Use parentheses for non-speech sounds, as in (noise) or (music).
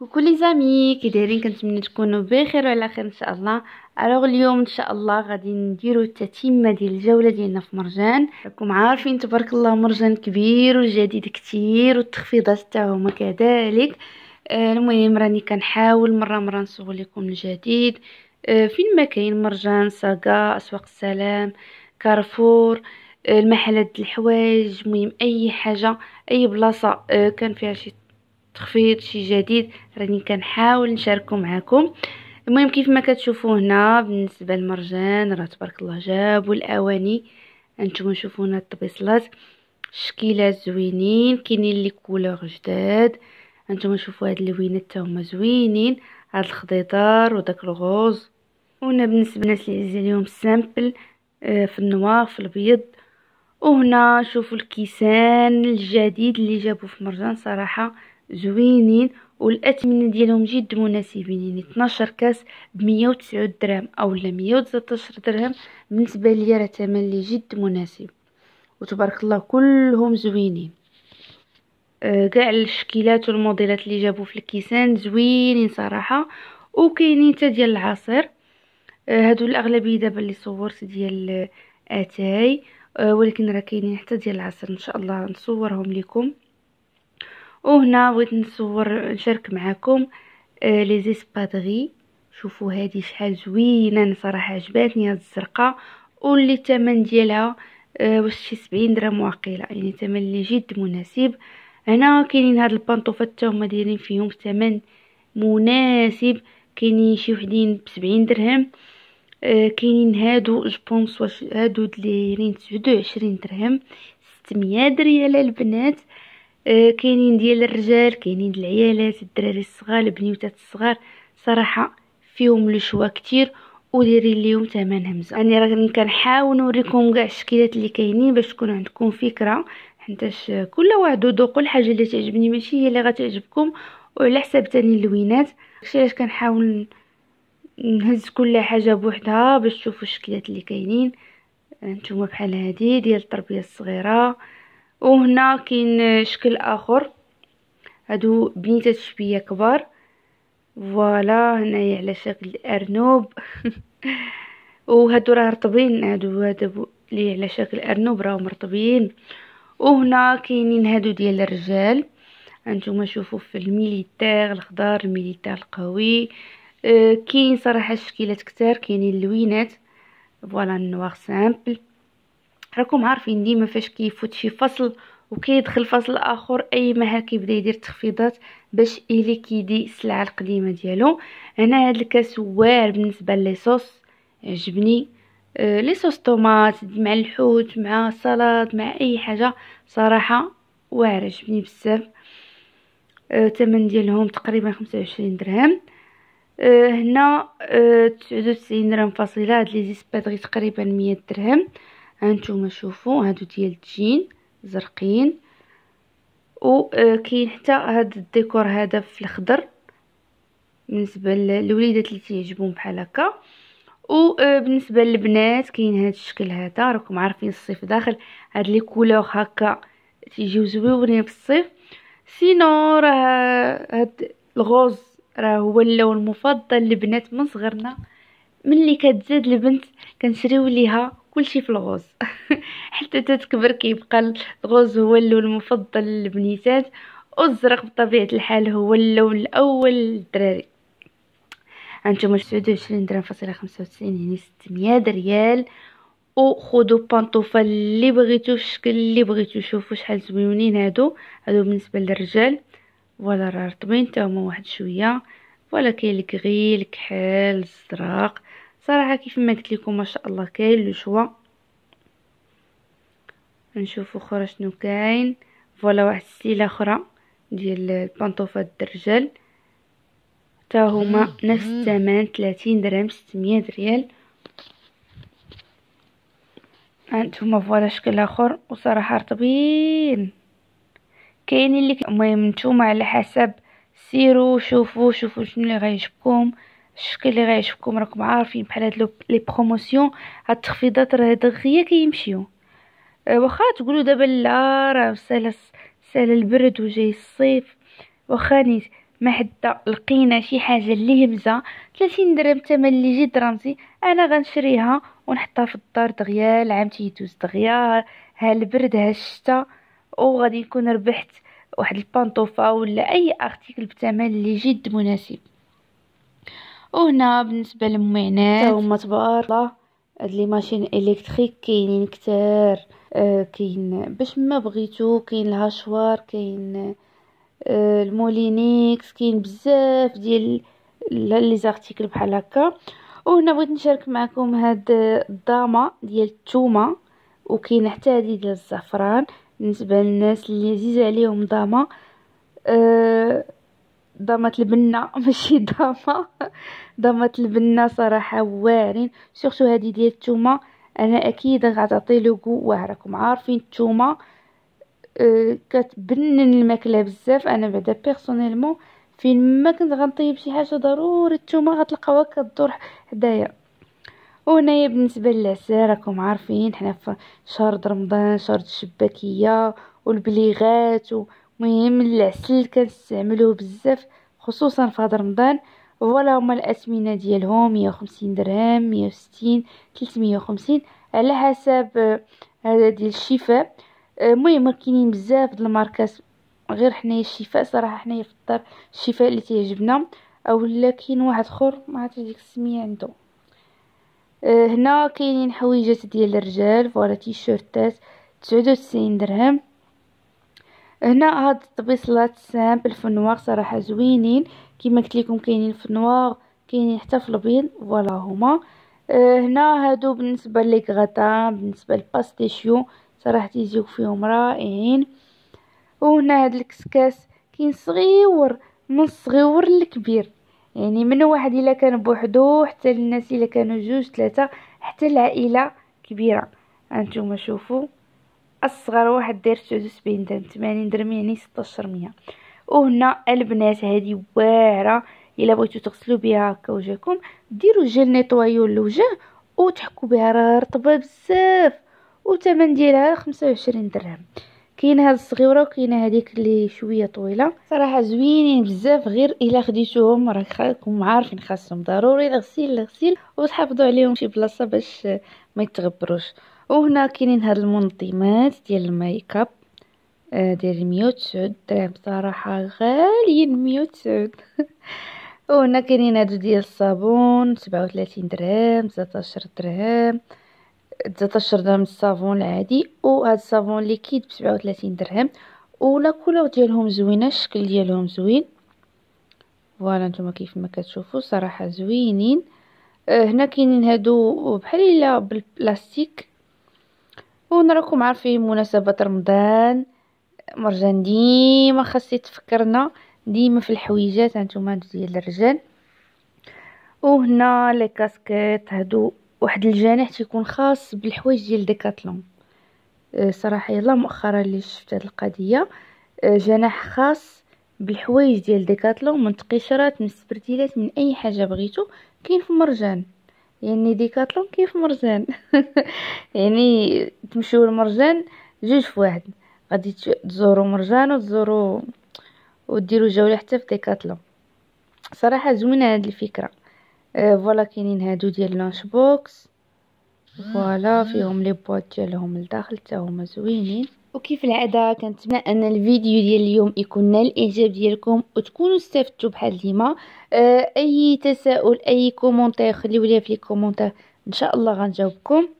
وكل زامي كي دايرين كنتمنى تكونوا بخير وعلى خير ان شاء الله الوغ اليوم ان شاء الله غادي نديرو التتمه ديال الجوله ديالنا في مرجان راكم عارفين تبارك الله مرجان كبير وجديد كتير والتخفيضات حتى هما كذلك آه، المهم راني كنحاول مره مره نصور لكم الجديد آه، فين ما كاين مرجان ساكا اسواق السلام كارفور آه، المحلات الحوايج المهم اي حاجه اي بلاصه كان فيها شي تخفيض شي جديد راني كنحاول نشاركو معاكم المهم كيف ما كتشوفوا هنا بالنسبه للمرجان راه تبارك الله جابوا الاواني انتم شوفو هنا الطبيصلات شكيلات زوينين كاينين لي كولور جداد انتم شوفو هاد اللوينات تا هما زوينين هاد الخضيضار وداك الغوز وهنا بالنسبه للناس اللي عزيز عليهم السامبل آه، في النوار في البيض وهنا شوفوا الكيسان الجديد اللي جابوه في مرجان صراحه زوينين والاثمنه ديالهم جد مناسبين يعني 12 كاس ب 109 درهم اولا 119 درهم بالنسبه ليا راه ثمن لي جد مناسب وتبارك الله كلهم زوينين آه، كاع آه الشكيلات والموديلات اللي جابوا في الكيسان زوينين صراحه وكاينين حتى ديال العصير آه هادو الاغلبيه دابا اللي صورت ديال آه، اتاي آه ولكن راه كاينين حتى ديال العصير ان شاء الله نصورهم لكم وهنا بغيت نصور نشارك معكم آه، لي زيسبادغي شوفوا هذه شحال زوينه انا صراحه عجباتني هذه الزرقاء واللي الثمن ديالها آه، واش شي 70 درهم واقيله يعني ثمن اللي جد مناسب هنا كاينين هاد البانطوفات حتى هما دايرين فيهم ثمن مناسب كاينين شي وحدين ب 70 درهم آه، كاينين هادو جوبونس واش هادو دايرين 29 درهم 600 ريال البنات آه، كاينين ديال الرجال كاينين ديال العيالات الدراري الصغار البنيوتات الصغار صراحه فيهم لشوا كتير وديري ليهم ثمن همزه يعني راه كنحاول نوريكم كاع الشكلات اللي كاينين باش تكون عندكم فكره حيتاش كل واحد ذوق الحاجه اللي تعجبني ماشي هي اللي غتعجبكم وعلى حساب تاني اللوينات داكشي علاش كنحاول نهز كل حاجه بوحدها باش تشوفوا الشكلات اللي كاينين آه، نتوما بحال هذه ديال التربيه الصغيره وهنا كاين شكل اخر هادو بنيتات شويه كبار فوالا هنايا على شكل ارنوب (laughs) وهادو راه رطبين هادو هادو لي على شكل ارنوب راهم مرطبين وهنا كاينين هادو ديال الرجال انتم شوفوا في الميليتير الخضار الميليتير القوي آه، كاين صراحه الشكيلات كثار كاينين اللوينات فوالا نوار سامبل راكم عارفين ديما فاش كيفوت شي فصل وكيدخل فصل اخر اي محل كيبدا يدير تخفيضات باش الي كيدي السلعه القديمه ديالو هنا هاد الكاس واعر بالنسبه لي صوص عجبني أه، لي صوص طوماط مع الحوت مع السلطه مع اي حاجه صراحه واعر عجبني بزاف أه، الثمن ديالهم تقريبا 25 درهم أه، هنا 99 درهم فاصله هاد لي زيسباد غير تقريبا 100 درهم هانتوما شوفوا هادو ديال التجين زرقين وكاين آه، حتى هاد الديكور هذا في الخضر بالنسبه للوليدات اللي تيعجبهم بحال هكا وبالنسبه آه، للبنات كاين هاد الشكل هذا راكم عارفين الصيف داخل هاد لي كولور هكا تيجيو زويونين في الصيف سينو راه هاد الغوز راه هو اللون المفضل للبنات من صغرنا ملي كتزاد البنت كنشريو ليها كلشي في الغوز (laughs) حتى تتكبر كيبقى الغوز هو اللون المفضل للبنيتات والزرق بطبيعه الحال هو اللون الاول للدراري هانتوما شفتو 20 درهم فاصله 95 يعني 600 ريال وخذوا بانطوفه اللي بغيتو في الشكل اللي بغيتو شوفوا شحال زوينين هادو هادو بالنسبه للرجال ولا راه رطبين حتى هما واحد شويه ولا كاين الكغيل الكحل الزرق صراحه كيف ما قلت لكم ما شاء الله كاين لو شوا نشوفوا اخرى شنو كاين فوالا واحد السيله اخرى ديال البانطوفات الرجال حتى هما نفس الثمن 30 درهم 600 ريال هانتوما فوالا شكل اخر وصراحه رطبين كاينين اللي المهم نتوما على حسب سيروا شوفوا شوفوا شنو اللي غيعجبكم الشكل اللي غيعجبكم راكم عارفين بحال هاد لي بروموسيون هاد التخفيضات راه دغيا كيمشيو أه، واخا تقولوا دابا لا راه سهل سهل البرد وجاي الصيف واخا نيت ما حدا لقينا شي حاجه اللي همزه 30 درهم تمن اللي جي درامتي انا غنشريها ونحطها في الدار دغيا العام تيدوز دغيا ها البرد ها الشتا وغادي نكون ربحت واحد البانطوفه ولا اي ارتيكل بثمن اللي جد مناسب وهنا بالنسبه للمعينات حتى هما تبارك الله هاد لي ماشين الكتريك كاينين كتار آه كاين باش ما بغيتو كاين الهاشوار كاين آه المولينيكس كاين بزاف ديال لي زارتيكل بحال هكا وهنا بغيت نشارك معكم هاد الضامه ديال الثومه وكاين حتى هادي ديال الزعفران بالنسبه للناس اللي عزيزه عليهم ضامه أه ضامات البنة (laughs) ماشي ضامة ضامات البنة صراحة واعرين سورتو هادي ديال التومة انا اكيد غتعطي له كو واعركم عارفين التومة أه، كتبنن الماكله بزاف انا بعدا بيرسونيلمون فين ما كنت غنطيب شي حاجه ضروري التومه غتلقاوها كدور حدايا وهنايا بالنسبه للعسل راكم عارفين حنا في شهر رمضان شهر الشباكيه والبليغات و... مهم العسل كنستعملوه بزاف خصوصا في هذا رمضان فوالا هما الاثمنه ديالهم 150 درهم 160 350 على حسب آه، هذا ديال الشفاء المهم كاينين بزاف د الماركات غير حنايا الشفاء صراحه حنايا في الدار الشفاء اللي تيعجبنا اولا كاين واحد اخر ما عرفتش ديك السميه عنده آه، هنا كاينين حويجات ديال الرجال فوالا تيشيرتات 99 درهم هنا هاد الطبيصلات سامبل في النوار صراحه زوينين كيما قلت لكم كاينين في النوار كاينين حتى في البيض فوالا هما آه، هنا هادو بالنسبه لي غطان بالنسبه للباستيشيو صراحه يجيو فيهم رائعين وهنا هاد الكسكاس كاين صغيور من الصغيور للكبير يعني من واحد الا كان بوحدو حتى للناس الا كانوا جوج ثلاثه حتى العائله كبيره انتم شوفوا اصغر واحد داير 79 درهم تمانين درهم يعني ستاشر مية وهنا البنات هذه واعره الا بغيتو تغسلوا بها هكا وجهكم ديروا جل نيطوايو للوجه وتحكوا بها رطبه بزاف وثمن ديالها 25 درهم كاين هاد الصغيره وكاينه هذيك اللي شويه طويله صراحه زوينين بزاف غير الا خديتوهم راكم عارفين خاصهم ضروري الغسيل الغسيل وتحافظوا عليهم شي بلاصه باش ما يتغبروش وهنا كاينين هاد المنظمات ديال الميك اب ديال 190 درهم صراحه غاليين 190 وهنا كاينين هادو ديال الصابون 37 درهم 19 درهم 19 درهم الصابون العادي وهاد الصابون ليكيد ب 37 درهم ولا كولور ديالهم زوينه الشكل ديالهم زوين فوالا نتوما كيف ما كتشوفوا صراحه زوينين هنا كاينين هادو بحال الا بالبلاستيك راكم عارفين مناسبة رمضان مرجان ديما خاصي تفكرنا ديما في الحويجات هانتوما ديال الرجال وهنا لي كاسكيت هادو واحد الجناح تيكون خاص بالحوايج ديال ديكاتلون أه، صراحه يلا مؤخرا اللي شفت هاد القضيه أه، جناح خاص بالحوايج ديال ديكاتلون من تقشرات من سبرتيلات من اي حاجه بغيتو كاين في مرجان يعني ديكاتلون كيف مرجان (laughs) يعني تمشيو المرجان جوج في واحد غادي تزورو مرجان وتزورو وديروا جوله حتى في ديكاتلون صراحه زوينه هذه الفكره أه فوالا كاينين هادو ديال لانش بوكس فوالا فيهم لي بوات ديالهم لداخل حتى هما زوينين وكيف العادة كنتمنى ان الفيديو ديال اليوم يكون نال الاعجاب ديالكم وتكونوا استفدتوا بحال ديما آه، اي تساؤل اي كومونتير خليولي في الكومونتير ان شاء الله غنجاوبكم